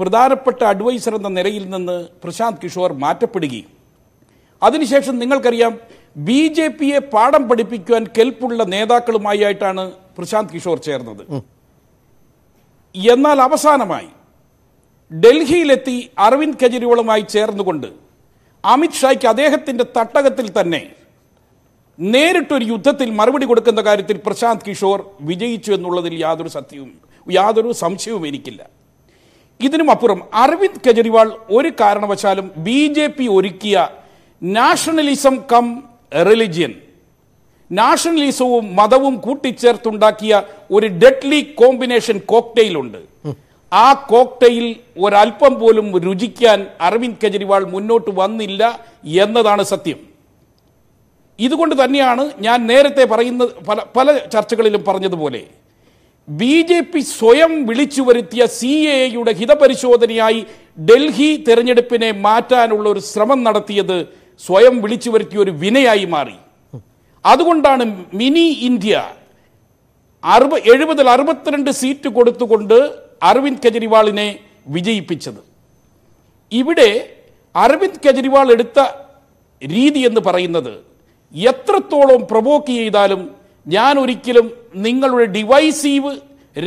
പ്രധാനപ്പെട്ട അഡ്വൈസർ എന്ന നിലയിൽ നിന്ന് പ്രശാന്ത് കിഷോർ മാറ്റപ്പെടുകയും അതിനുശേഷം നിങ്ങൾക്കറിയാം ബി ജെ പിയെ പാഠം പഠിപ്പിക്കുവാൻ കെൽപ്പുള്ള നേതാക്കളുമായി ആയിട്ടാണ് പ്രശാന്ത് കിഷോർ ചേർന്നത് എന്നാൽ അവസാനമായി ഡൽഹിയിലെത്തി അരവിന്ദ് കെജ്രിവാളുമായി ചേർന്നുകൊണ്ട് അമിത്ഷായ്ക്ക് അദ്ദേഹത്തിന്റെ തട്ടകത്തിൽ തന്നെ നേരിട്ടൊരു യുദ്ധത്തിൽ മറുപടി കൊടുക്കുന്ന കാര്യത്തിൽ പ്രശാന്ത് കിഷോർ വിജയിച്ചു എന്നുള്ളതിൽ യാതൊരു സത്യവും യാതൊരു സംശയവും എനിക്കില്ല ഇതിനും അപ്പുറം അരവിന്ദ് കെജ്രിവാൾ ഒരു കാരണവശാലും ബി ജെ പി ഒരുക്കിയ നാഷണലിസം കം റിലിജിയൻ നാഷണലിസവും മതവും കൂട്ടിച്ചേർത്തുണ്ടാക്കിയ ഒരു ഡെഡ്ലി കോമ്പിനേഷൻ കോക്ടെയിൽ ഉണ്ട് ആ കോക്ടെയിൽ ഒരൽപ്പം പോലും രുചിക്കാൻ അരവിന്ദ് കെജ്രിവാൾ മുന്നോട്ട് വന്നില്ല എന്നതാണ് സത്യം ഇതുകൊണ്ട് തന്നെയാണ് ഞാൻ നേരത്തെ പറയുന്ന പല പല ചർച്ചകളിലും പറഞ്ഞതുപോലെ ബി ജെ പി സ്വയം വിളിച്ചു വരുത്തിയ സി എ യുടെ ഹിതപരിശോധനയായി ഡൽഹി തെരഞ്ഞെടുപ്പിനെ മാറ്റാനുള്ള ഒരു ശ്രമം നടത്തിയത് സ്വയം വിളിച്ചു വരുത്തിയ ഒരു വിനയായി മാറി അതുകൊണ്ടാണ് മിനി ഇന്ത്യ അറുപ എഴുപതിൽ അറുപത്തിരണ്ട് സീറ്റ് കൊടുത്തുകൊണ്ട് അരവിന്ദ് കെജ്രിവാളിനെ വിജയിപ്പിച്ചത് ഇവിടെ അരവിന്ദ് കെജ്രിവാൾ എടുത്ത രീതി എന്ന് പറയുന്നത് എത്രത്തോളം പ്രൊവോക്ക് ചെയ്താലും ഞാൻ ഒരിക്കലും നിങ്ങളുടെ ഡിവൈസീവ്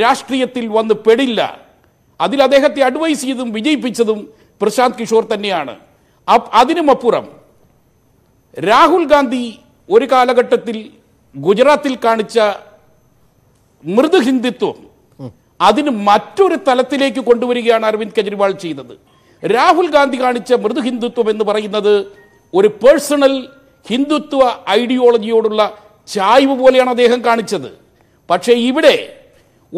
രാഷ്ട്രീയത്തിൽ വന്ന് പെടില്ല അതിൽ അദ്ദേഹത്തെ അഡ്വൈസ് ചെയ്തും വിജയിപ്പിച്ചതും പ്രശാന്ത് കിഷോർ തന്നെയാണ് അതിനുമപ്പുറം രാഹുൽ ഗാന്ധി ഒരു കാലഘട്ടത്തിൽ ഗുജറാത്തിൽ കാണിച്ച മൃദു ഹിന്ദുത്വം അതിന് മറ്റൊരു തലത്തിലേക്ക് കൊണ്ടുവരികയാണ് അരവിന്ദ് കെജ്രിവാൾ ചെയ്തത് രാഹുൽ ഗാന്ധി കാണിച്ച മൃദു ഹിന്ദുത്വം എന്ന് പറയുന്നത് ഒരു പേഴ്സണൽ ഹിന്ദുത്വ ഐഡിയോളജിയോടുള്ള ചായ്വ് പോലെയാണ് അദ്ദേഹം കാണിച്ചത് പക്ഷേ ഇവിടെ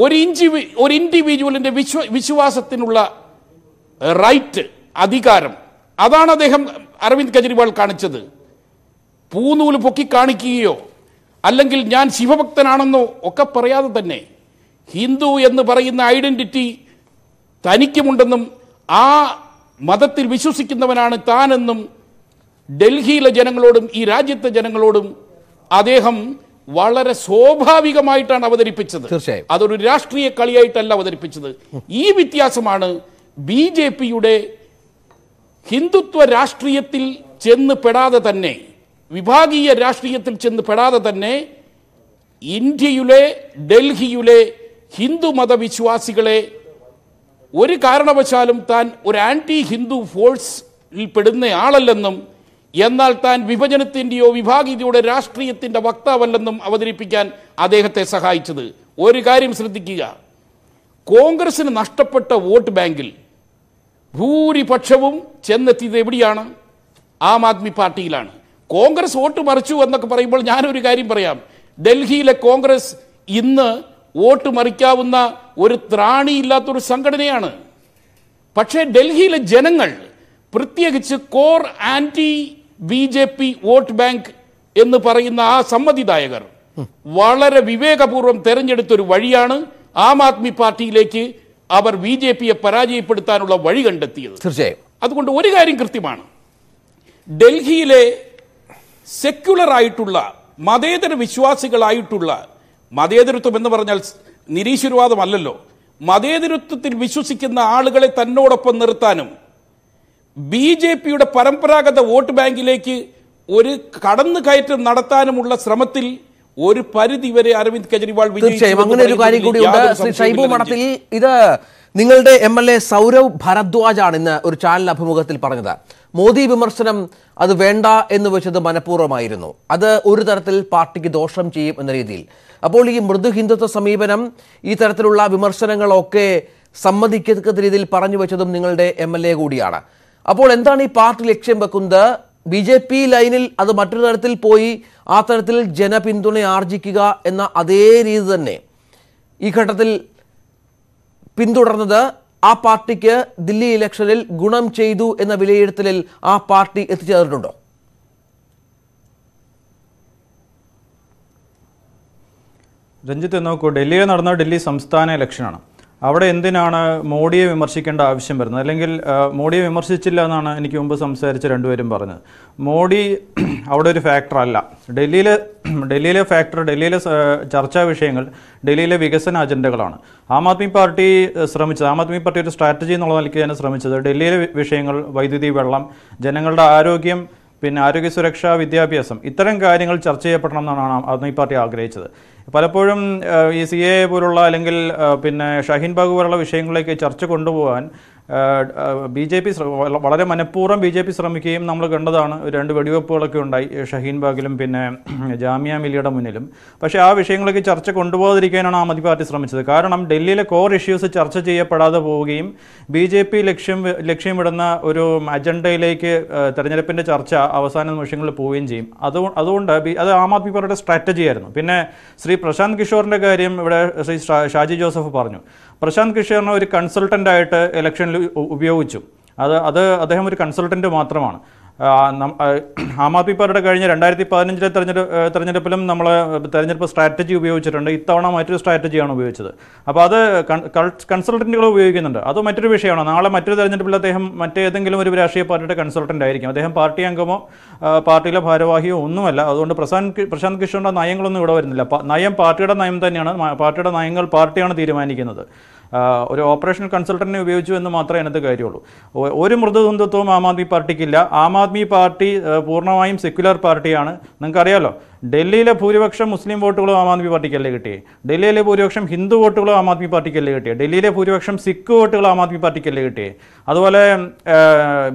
ഒരു ഇഞ്ചി ഒരു ഇൻഡിവിജ്വലിൻ്റെ വിശ്വ വിശ്വാസത്തിനുള്ള റൈറ്റ് അധികാരം അതാണ് അദ്ദേഹം അരവിന്ദ് കെജ്രിവാൾ കാണിച്ചത് പൂനൂല് പൊക്കി കാണിക്കുകയോ അല്ലെങ്കിൽ ഞാൻ ശിവഭക്തനാണെന്നോ ഒക്കെ പറയാതെ തന്നെ ഹിന്ദു എന്ന് പറയുന്ന ഐഡൻറ്റിറ്റി തനിക്കുമുണ്ടെന്നും ആ മതത്തിൽ വിശ്വസിക്കുന്നവനാണ് താനെന്നും ഡൽഹിയിലെ ജനങ്ങളോടും ഈ രാജ്യത്തെ ജനങ്ങളോടും അദ്ദേഹം വളരെ സ്വാഭാവികമായിട്ടാണ് അവതരിപ്പിച്ചത് തീർച്ചയായും അതൊരു രാഷ്ട്രീയ കളിയായിട്ടല്ല അവതരിപ്പിച്ചത് ഈ വ്യത്യാസമാണ് ബി ജെ പിയുടെ ഹിന്ദുത്വ രാഷ്ട്രീയത്തിൽ ചെന്ന് പെടാതെ തന്നെ വിഭാഗീയ രാഷ്ട്രീയത്തിൽ ചെന്ന് പെടാതെ തന്നെ ഇന്ത്യയിലെ ഡൽഹിയിലെ ഹിന്ദു മതവിശ്വാസികളെ ഒരു കാരണവശാലും താൻ ഒരു ആൻറ്റി ഹിന്ദു ഫോഴ്സിൽ പെടുന്ന ആളല്ലെന്നും എന്നാൽ താൻ വിഭജനത്തിൻ്റെയോ വിഭാഗീയതയുടെ രാഷ്ട്രീയത്തിൻ്റെ വക്താവല്ലെന്നും അവതരിപ്പിക്കാൻ അദ്ദേഹത്തെ സഹായിച്ചത് ഒരു കാര്യം ശ്രദ്ധിക്കുക കോൺഗ്രസിന് നഷ്ടപ്പെട്ട വോട്ട് ബാങ്കിൽ ഭൂരിപക്ഷവും ചെന്നെത്തിയത് എവിടെയാണ് ആം ആദ്മി പാർട്ടിയിലാണ് കോൺഗ്രസ് വോട്ട് മറിച്ചു എന്നൊക്കെ പറയുമ്പോൾ ഞാനൊരു കാര്യം പറയാം ഡൽഹിയിലെ കോൺഗ്രസ് ഇന്ന് വോട്ട് മറിക്കാവുന്ന ഒരു ത്രാണിയില്ലാത്തൊരു സംഘടനയാണ് പക്ഷേ ഡൽഹിയിലെ ജനങ്ങൾ പ്രത്യേകിച്ച് core anti B J P vote bank എന്ന് പറയുന്ന ആ സമ്മതിദായകർ വളരെ വിവേകപൂർവ്വം തെരഞ്ഞെടുത്തൊരു വഴിയാണ് ആം ആദ്മി പാർട്ടിയിലേക്ക് അവർ ബി ജെ പിയെ പരാജയപ്പെടുത്താനുള്ള വഴി കണ്ടെത്തിയത് തീർച്ചയായും അതുകൊണ്ട് ഒരു കാര്യം കൃത്യമാണ് ഡൽഹിയിലെ സെക്യുലറായിട്ടുള്ള ആയിട്ടുള്ള മതേതര വിശ്വാസികളായിട്ടുള്ള മതേതരത്വം എന്ന് പറഞ്ഞാൽ നിരീശ്വരവാദമല്ലല്ലോ മതേതരത്വത്തിൽ വിശ്വസിക്കുന്ന ആളുകളെ തന്നോടൊപ്പം നിർത്താനും ബി ജെ പിയുടെ പരമ്പരാഗത വോട്ട് ബാങ്കിലേക്ക് ഒരു കടന്നു കയറ്റം നടത്താനുമുള്ള ശ്രമത്തിൽ ഒരു പരിധി വരെ അരവിന്ദ് കെജ്രിവാൾ വിജയിച്ചു അങ്ങനെ ഒരു കാര്യം കൂടി ഇത് നിങ്ങളുടെ എം എൽ എ സൗരവ് ആണ് ഇന്ന് ഒരു ചാനൽ അഭിമുഖത്തിൽ പറഞ്ഞത് മോദി വിമർശനം അത് വേണ്ട എന്ന് വെച്ചത് മനഃപൂർവ്വമായിരുന്നു അത് ഒരു തരത്തിൽ പാർട്ടിക്ക് ദോഷം ചെയ്യും എന്ന രീതിയിൽ അപ്പോൾ ഈ മൃദു ഹിന്ദുത്വ സമീപനം ഈ തരത്തിലുള്ള വിമർശനങ്ങളൊക്കെ സമ്മതിക്കത്തക്ക രീതിയിൽ പറഞ്ഞു വെച്ചതും നിങ്ങളുടെ എം എൽ എ കൂടിയാണ് അപ്പോൾ എന്താണ് ഈ പാർട്ടി ലക്ഷ്യം വെക്കുന്നത് ബി ജെ പി ലൈനിൽ അത് മറ്റൊരു തരത്തിൽ പോയി ആ തരത്തിൽ ജനപിന്തുണ ആർജിക്കുക എന്ന അതേ രീതി തന്നെ ഈ ഘട്ടത്തിൽ പിന്തുടർന്നത് ആ പാർട്ടിക്ക് ദില്ലി ഇലക്ഷനിൽ ഗുണം ചെയ്തു എന്ന വിലയിരുത്തലിൽ ആ പാർട്ടി എത്തിച്ചേർന്നിട്ടുണ്ടോ രഞ്ജിത്ത് നോക്കൂ ഡൽഹിയിൽ നടന്ന ഡൽഹി സംസ്ഥാന ഇലക്ഷനാണ് അവിടെ എന്തിനാണ് മോഡിയെ വിമർശിക്കേണ്ട ആവശ്യം വരുന്നത് അല്ലെങ്കിൽ മോഡിയെ വിമർശിച്ചില്ല എന്നാണ് എനിക്ക് മുമ്പ് സംസാരിച്ച രണ്ടുപേരും പറഞ്ഞത് മോഡി അവിടെ ഒരു ഫാക്ടർ അല്ല ഡൽഹിയിലെ ഡൽഹിയിലെ ഫാക്ടർ ഡൽഹിയിലെ ചർച്ചാ വിഷയങ്ങൾ ഡൽഹിയിലെ വികസന അജണ്ടകളാണ് ആം ആദ്മി പാർട്ടി ശ്രമിച്ചത് ആം ആദ്മി പാർട്ടി ഒരു സ്ട്രാറ്റജി എന്നുള്ള നിലയ്ക്ക് തന്നെ ശ്രമിച്ചത് ഡൽഹിയിലെ വിഷയങ്ങൾ വൈദ്യുതി വെള്ളം ജനങ്ങളുടെ ആരോഗ്യം പിന്നെ ആരോഗ്യ സുരക്ഷ വിദ്യാഭ്യാസം ഇത്തരം കാര്യങ്ങൾ ചർച്ച ചെയ്യപ്പെടണം എന്നാണ് ആദ്മി പാർട്ടി ആഗ്രഹിച്ചത് പലപ്പോഴും ഈ സി എ പോലുള്ള അല്ലെങ്കിൽ പിന്നെ ഷഹീൻ ബാഗ് പോലുള്ള വിഷയങ്ങളിലേക്ക് ചർച്ച കൊണ്ടുപോകാൻ ബി ജെ പി വളരെ മനഃപൂർവ്വം ബി ജെ പി ശ്രമിക്കുകയും നമ്മൾ കണ്ടതാണ് രണ്ട് വെടിവെപ്പുകളൊക്കെ ഉണ്ടായി ഷഹീൻ ബാഗിലും പിന്നെ ജാമ്യ മിലിയുടെ മുന്നിലും പക്ഷേ ആ വിഷയങ്ങളൊക്കെ ചർച്ച കൊണ്ടുപോകാതിരിക്കാനാണ് ആം ആദ്മി പാർട്ടി ശ്രമിച്ചത് കാരണം ഡൽഹിയിലെ കോർ ഇഷ്യൂസ് ചർച്ച ചെയ്യപ്പെടാതെ പോവുകയും ബി ജെ പി ലക്ഷ്യം ലക്ഷ്യമിടുന്ന ഒരു അജണ്ടയിലേക്ക് തെരഞ്ഞെടുപ്പിൻ്റെ ചർച്ച അവസാന നിമിഷങ്ങളിൽ പോവുകയും ചെയ്യും അതുകൊണ്ട് അതുകൊണ്ട് അത് ആം ആദ്മി പാർട്ടിയുടെ സ്ട്രാറ്റജി ആയിരുന്നു പിന്നെ ശ്രീ പ്രശാന്ത് കിഷോറിൻ്റെ കാര്യം ഇവിടെ ശ്രീ ഷാജി ജോസഫ് പറഞ്ഞു പ്രശാന്ത് കിഷോറിനെ ഒരു കൺസൾട്ടൻ്റായിട്ട് ഇലക്ഷനിൽ ഉപയോഗിച്ചു അത് അത് അദ്ദേഹം ഒരു കൺസൾട്ടൻ്റ് മാത്രമാണ് ആം ആദ്മി പാർട്ടിയുടെ കഴിഞ്ഞ രണ്ടായിരത്തി പതിനഞ്ചിലെ തെരഞ്ഞെടുപ്പ് തെരഞ്ഞെടുപ്പിലും നമ്മൾ തെരഞ്ഞെടുപ്പ് സ്ട്രാറ്റജി ഉപയോഗിച്ചിട്ടുണ്ട് ഇത്തവണ മറ്റൊരു സ്ട്രാറ്റജിയാണ് ഉപയോഗിച്ചത് അപ്പോൾ അത് കൺസൾട്ടൻറ്റുകൾ ഉപയോഗിക്കുന്നുണ്ട് അത് മറ്റൊരു വിഷയമാണ് നാളെ മറ്റൊരു തെരഞ്ഞെടുപ്പിൽ അദ്ദേഹം മറ്റേതെങ്കിലും ഒരു രാഷ്ട്രീയ പാർട്ടിയുടെ കൺസൾട്ടൻ്റ് ആയിരിക്കും അദ്ദേഹം പാർട്ടി അംഗമോ പാർട്ടിയിലെ ഭാരവാഹിയോ ഒന്നുമല്ല അതുകൊണ്ട് പ്രശാന്ത് പ്രശാന്ത് കിഷോറിൻ്റെ നയങ്ങളൊന്നും ഇവിടെ വരുന്നില്ല നയം പാർട്ടിയുടെ നയം തന്നെയാണ് പാർട്ടിയുടെ നയങ്ങൾ പാർട്ടിയാണ് തീരുമാനിക്കുന്നത് ഒരു ഓപ്പറേഷണൽ കൺസൾട്ടന്റിനെ ഉപയോഗിച്ചു എന്ന് മാത്രമേ അതിനകത്ത് കാര്യമുള്ളൂ ഒരു മൃദുഹിന്ദുത്വവും ആം ആദ്മി പാർട്ടിക്കില്ല ആം ആദ്മി പാർട്ടി പൂർണ്ണമായും സെക്യുലർ പാർട്ടിയാണ് നിങ്ങൾക്കറിയാലോ ഡൽഹിയിലെ ഭൂരിപക്ഷം മുസ്ലിം വോട്ടുകളും ആം ആദ്മി പാർട്ടിക്കല്ലേ കിട്ടി ഡൽഹിയിലെ ഭൂരിപക്ഷം ഹിന്ദു വോട്ടുകളും ആം ആദ്മി പാർട്ടിക്കല്ലേ കിട്ടി ഡൽഹിയിലെ ഭൂരിപക്ഷം സിഖ് വോട്ടുകൾ ആം ആദ്മി പാർട്ടിക്കല്ലേ കിട്ടി അതുപോലെ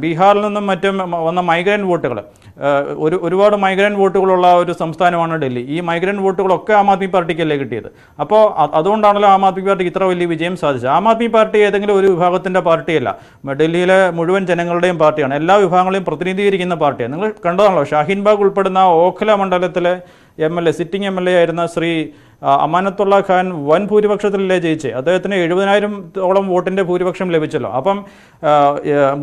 ബീഹാറിൽ നിന്നും മറ്റും വന്ന മൈഗ്രൻ്റ് വോട്ടുകൾ ഒരു ഒരുപാട് മൈഗ്രൻ്റ് വോട്ടുകളുള്ള ഒരു സംസ്ഥാനമാണ് ഡൽഹി ഈ മൈഗ്രൻ്റ് വോട്ടുകളൊക്കെ ആം ആദ്മി പാർട്ടിക്കല്ലേ കിട്ടിയത് അപ്പോൾ അതുകൊണ്ടാണല്ലോ ആം ആദ്മി പാർട്ടി ഇത്ര വലിയ വിജയം സാധിച്ചത് ആം ആദ്മി പാർട്ടി ഏതെങ്കിലും ഒരു വിഭാഗത്തിൻ്റെ പാർട്ടിയല്ല ഡൽഹിയിലെ മുഴുവൻ ജനങ്ങളുടെയും പാർട്ടിയാണ് എല്ലാ വിഭാഗങ്ങളെയും പ്രതിനിധീകരിക്കുന്ന പാർട്ടിയാണ് നിങ്ങൾ കണ്ടതാണല്ലോ ഷാഹിൻബാഗ് ഉൾപ്പെടുന്ന ഓഖല മണ്ഡലത്തിലെ M L A sitting M L A ആയിരുന്ന ശ്രീ അമാനത്തുള്ള ഖാൻ വൻ ഭൂരിപക്ഷത്തിലല്ലേ ജയിച്ച് അദ്ദേഹത്തിന് എഴുപതിനായിരത്തോളം വോട്ടിൻ്റെ ഭൂരിപക്ഷം ലഭിച്ചല്ലോ അപ്പം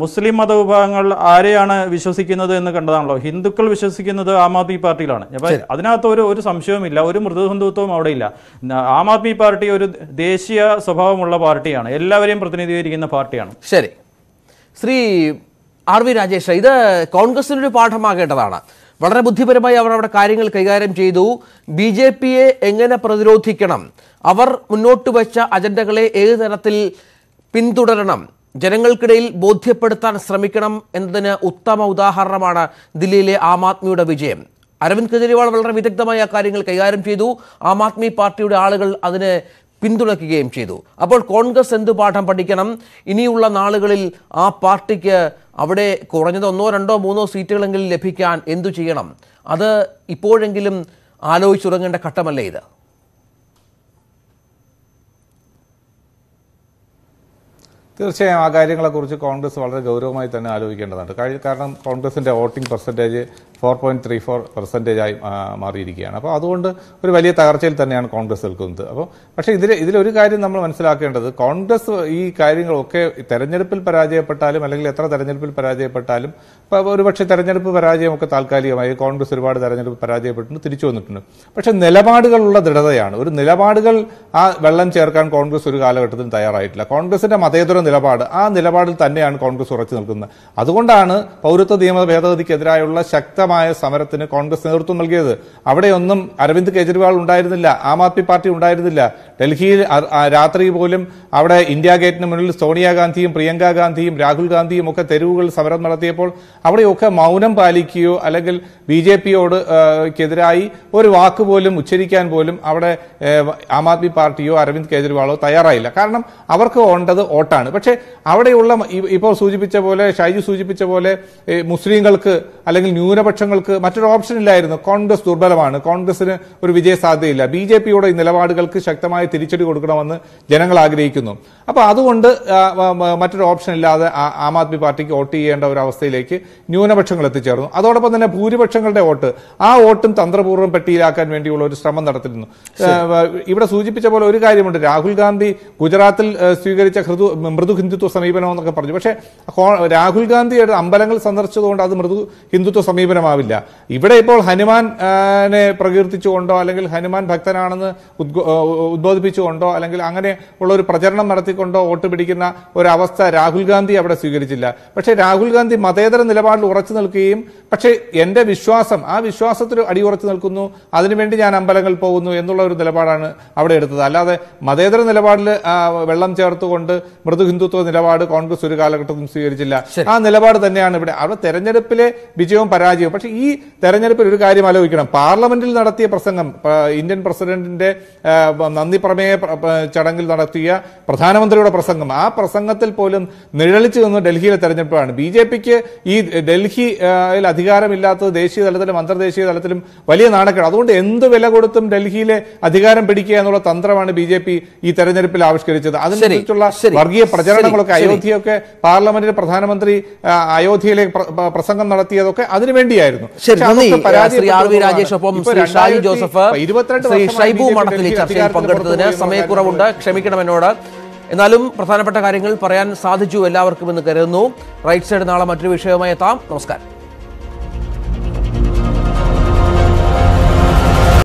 മുസ്ലിം മതവിഭാഗങ്ങൾ ആരെയാണ് വിശ്വസിക്കുന്നത് എന്ന് കണ്ടതാണല്ലോ ഹിന്ദുക്കൾ വിശ്വസിക്കുന്നത് ആം ആദ്മി പാർട്ടിയിലാണ് അപ്പം അതിനകത്ത് ഒരു ഒരു സംശയവുമില്ല ഒരു മൃദുഹിന്ദുത്വവും അവിടെ ഇല്ല ആം ആദ്മി പാർട്ടി ഒരു ദേശീയ സ്വഭാവമുള്ള പാർട്ടിയാണ് എല്ലാവരെയും പ്രതിനിധീകരിക്കുന്ന പാർട്ടിയാണ് ശരി ശ്രീ ആർ വി രാജേഷ് ഇത് കോൺഗ്രസിനൊരു പാഠമാകേണ്ടതാണ് വളരെ ബുദ്ധിപരമായി അവർ അവിടെ കാര്യങ്ങൾ കൈകാര്യം ചെയ്തു ബി ജെ പിയെ എങ്ങനെ പ്രതിരോധിക്കണം അവർ മുന്നോട്ട് വച്ച അജണ്ടകളെ ഏത് തരത്തിൽ പിന്തുടരണം ജനങ്ങൾക്കിടയിൽ ബോധ്യപ്പെടുത്താൻ ശ്രമിക്കണം എന്നതിന് ഉത്തമ ഉദാഹരണമാണ് ദില്ലിയിലെ ആം ആദ്മിയുടെ വിജയം അരവിന്ദ് കെജ്രിവാൾ വളരെ വിദഗ്ധമായ കാര്യങ്ങൾ കൈകാര്യം ചെയ്തു ആം ആദ്മി പാർട്ടിയുടെ ആളുകൾ അതിനെ പിന്തുണയ്ക്കുകയും ചെയ്തു അപ്പോൾ കോൺഗ്രസ് എന്ത് പാഠം പഠിക്കണം ഇനിയുള്ള നാളുകളിൽ ആ പാർട്ടിക്ക് അവിടെ കുറഞ്ഞത് ഒന്നോ രണ്ടോ മൂന്നോ സീറ്റുകളെങ്കിലും ലഭിക്കാൻ എന്തു ചെയ്യണം അത് ഇപ്പോഴെങ്കിലും ആലോചിച്ചുറങ്ങേണ്ട ഘട്ടമല്ലേ ഇത് തീർച്ചയായും ആ കാര്യങ്ങളെക്കുറിച്ച് കോൺഗ്രസ് വളരെ ഗൗരവമായി തന്നെ ആലോചിക്കേണ്ടതുണ്ട് കാരണം കോൺഗ്രസിൻ്റെ voting percentage four point three four പെർസെൻറ്റേജായി മാറിയിരിക്കുകയാണ് അപ്പോൾ അതുകൊണ്ട് ഒരു വലിയ തകർച്ചയിൽ തന്നെയാണ് കോൺഗ്രസ് നിൽക്കുന്നത് അപ്പോൾ പക്ഷേ ഇതിൽ ഇതിലൊരു കാര്യം നമ്മൾ മനസ്സിലാക്കേണ്ടത് കോൺഗ്രസ് ഈ കാര്യങ്ങളൊക്കെ തെരഞ്ഞെടുപ്പിൽ പരാജയപ്പെട്ടാലും അല്ലെങ്കിൽ എത്ര തെരഞ്ഞെടുപ്പിൽ പരാജയപ്പെട്ടാലും ഒരുപക്ഷെ തെരഞ്ഞെടുപ്പ് പരാജയമൊക്കെ താൽക്കാലികമായി കോൺഗ്രസ് ഒരുപാട് തെരഞ്ഞെടുപ്പ് പരാജയപ്പെട്ടിട്ടുണ്ട് തിരിച്ചു വന്നിട്ടുണ്ട് പക്ഷേ നിലപാടുകളുള്ള ദൃഢതയാണ് ഒരു നിലപാടുകൾ ആ വെള്ളം ചേർക്കാൻ കോൺഗ്രസ് ഒരു കാലഘട്ടത്തിൽ തയ്യാറായിട്ടില്ല കോൺഗ്രസിന്റെ മതേതര നിലപാട് ആ നിലപാടിൽ തന്നെയാണ് കോൺഗ്രസ് ഉറച്ചു നിൽക്കുന്നത് അതുകൊണ്ടാണ് പൗരത്വ നിയമ ഭേദഗതിക്കെതിരായുള്ള ശക്തമായ ശക്തമായ സമരത്തിന് കോൺഗ്രസ് നേതൃത്വം നൽകിയത് അവിടെയൊന്നും അരവിന്ദ് കെജ്രിവാൾ ഉണ്ടായിരുന്നില്ല ആം ആദ്മി പാർട്ടി ഉണ്ടായിരുന്നില്ല ഡൽഹിയിൽ രാത്രി പോലും അവിടെ ഇന്ത്യ ഗേറ്റിന് മുന്നിൽ സോണിയാഗാന്ധിയും പ്രിയങ്ക ഗാന്ധിയും രാഹുൽ ഗാന്ധിയും ഒക്കെ തെരുവുകളിൽ സമരം നടത്തിയപ്പോൾ അവിടെയൊക്കെ മൗനം പാലിക്കുകയോ അല്ലെങ്കിൽ ബി ജെ പിയോട് ഒരു വാക്ക് പോലും ഉച്ചരിക്കാൻ പോലും അവിടെ ആം ആദ്മി പാർട്ടിയോ അരവിന്ദ് കെജ്രിവാളോ തയ്യാറായില്ല കാരണം അവർക്ക് വേണ്ടത് വോട്ടാണ് പക്ഷേ അവിടെയുള്ള ഇപ്പോൾ സൂചിപ്പിച്ച പോലെ ഷൈജു സൂചിപ്പിച്ച പോലെ മുസ്ലിങ്ങൾക്ക് അല്ലെങ്കിൽ ന്യൂനപക്ഷ പ്രതിപക്ഷങ്ങൾക്ക് മറ്റൊരു ഓപ്ഷൻ ഇല്ലായിരുന്നു കോൺഗ്രസ് ദുർബലമാണ് കോൺഗ്രസിന് ഒരു വിജയ സാധ്യതയില്ല ബി ജെ പിയുടെ ഈ നിലപാടുകൾക്ക് ശക്തമായ തിരിച്ചടി കൊടുക്കണമെന്ന് ജനങ്ങൾ ആഗ്രഹിക്കുന്നു അപ്പോൾ അതുകൊണ്ട് മറ്റൊരു ഓപ്ഷൻ ഇല്ലാതെ ആം ആദ്മി പാർട്ടിക്ക് വോട്ട് ചെയ്യേണ്ട ഒരു അവസ്ഥയിലേക്ക് ന്യൂനപക്ഷങ്ങൾ എത്തിച്ചേർന്നു അതോടൊപ്പം തന്നെ ഭൂരിപക്ഷങ്ങളുടെ വോട്ട് ആ വോട്ടും തന്ത്രപൂർവ്വം പെട്ടിയിലാക്കാൻ വേണ്ടിയുള്ള ഒരു ശ്രമം നടത്തിരുന്നു ഇവിടെ സൂചിപ്പിച്ച പോലെ ഒരു കാര്യമുണ്ട് രാഹുൽ ഗാന്ധി ഗുജറാത്തിൽ സ്വീകരിച്ച ഹൃദു മൃദു ഹിന്ദുത്വ സമീപനം എന്നൊക്കെ പറഞ്ഞു പക്ഷേ രാഹുൽ ഗാന്ധിയുടെ അമ്പലങ്ങൾ സന്ദർശിച്ചതുകൊണ്ട് അത് മൃദു ഹിന്ദുത്വ സമീപനമാണ് പ്രശ്നമാവില്ല ഇവിടെ ഇപ്പോൾ ഹനുമാനെ പ്രകീർത്തിച്ചുകൊണ്ടോ അല്ലെങ്കിൽ ഹനുമാൻ ഭക്തനാണെന്ന് ഉദ്ബോധിപ്പിച്ചുകൊണ്ടോ അല്ലെങ്കിൽ അങ്ങനെ ഉള്ള ഒരു പ്രചരണം നടത്തിക്കൊണ്ടോ വോട്ട് പിടിക്കുന്ന ഒരവസ്ഥ രാഹുൽ ഗാന്ധി അവിടെ സ്വീകരിച്ചില്ല പക്ഷേ രാഹുൽ ഗാന്ധി മതേതര നിലപാടിൽ ഉറച്ചു നിൽക്കുകയും പക്ഷേ എൻ്റെ വിശ്വാസം ആ വിശ്വാസത്തിൽ ഉറച്ചു നിൽക്കുന്നു അതിനുവേണ്ടി ഞാൻ അമ്പലങ്ങൾ പോകുന്നു എന്നുള്ള ഒരു നിലപാടാണ് അവിടെ എടുത്തത് അല്ലാതെ മതേതര നിലപാടിൽ വെള്ളം ചേർത്തുകൊണ്ട് മൃദു ഹിന്ദുത്വ നിലപാട് കോൺഗ്രസ് ഒരു കാലഘട്ടത്തിലും സ്വീകരിച്ചില്ല ആ നിലപാട് തന്നെയാണ് ഇവിടെ അവിടെ തെരഞ്ഞെടുപ്പിലെ വിജയവും പരാജയവും പക്ഷേ ഈ തെരഞ്ഞെടുപ്പിൽ ഒരു കാര്യം ആലോചിക്കണം പാർലമെന്റിൽ നടത്തിയ പ്രസംഗം ഇന്ത്യൻ പ്രസിഡന്റിന്റെ നന്ദി പ്രമേയ ചടങ്ങിൽ നടത്തിയ പ്രധാനമന്ത്രിയുടെ പ്രസംഗം ആ പ്രസംഗത്തിൽ പോലും നിഴലിച്ചു നിന്ന് ഡൽഹിയിലെ തെരഞ്ഞെടുപ്പാണ് ബി ജെ പിക്ക് ഈ ഡൽഹിയിൽ അധികാരമില്ലാത്തത് ദേശീയ തലത്തിലും അന്തർദേശീയ തലത്തിലും വലിയ നാണക്കേട് അതുകൊണ്ട് എന്ത് വില കൊടുത്തും ഡൽഹിയിലെ അധികാരം പിടിക്കുക എന്നുള്ള തന്ത്രമാണ് ബി ജെ പി ഈ തെരഞ്ഞെടുപ്പിൽ ആവിഷ്കരിച്ചത് അതിനെക്കുറിച്ചുള്ള വർഗീയ പ്രചരണങ്ങളൊക്കെ അയോധ്യയൊക്കെ പാർലമെന്റിൽ പ്രധാനമന്ത്രി അയോധ്യയിലെ പ്രസംഗം നടത്തിയതൊക്കെ അതിനുവേണ്ടിയാണ് ശരിയായിരുന്നു ശ്രീ ആർ വി രാജേഷ് ഒപ്പം ശ്രീ ഷാജി ജോസഫ് ശ്രീ ഷൈബു മഠത്തിൽ ചർച്ചയിൽ പങ്കെടുത്തതിന് സമയക്കുറവുണ്ട് എന്നോട് എന്നാലും പ്രധാനപ്പെട്ട കാര്യങ്ങൾ പറയാൻ സാധിച്ചു എല്ലാവർക്കും എന്ന് കരുതുന്നു റൈറ്റ് സൈഡ് നാളെ മറ്റൊരു വിഷയവുമായി എത്താം നമസ്കാരം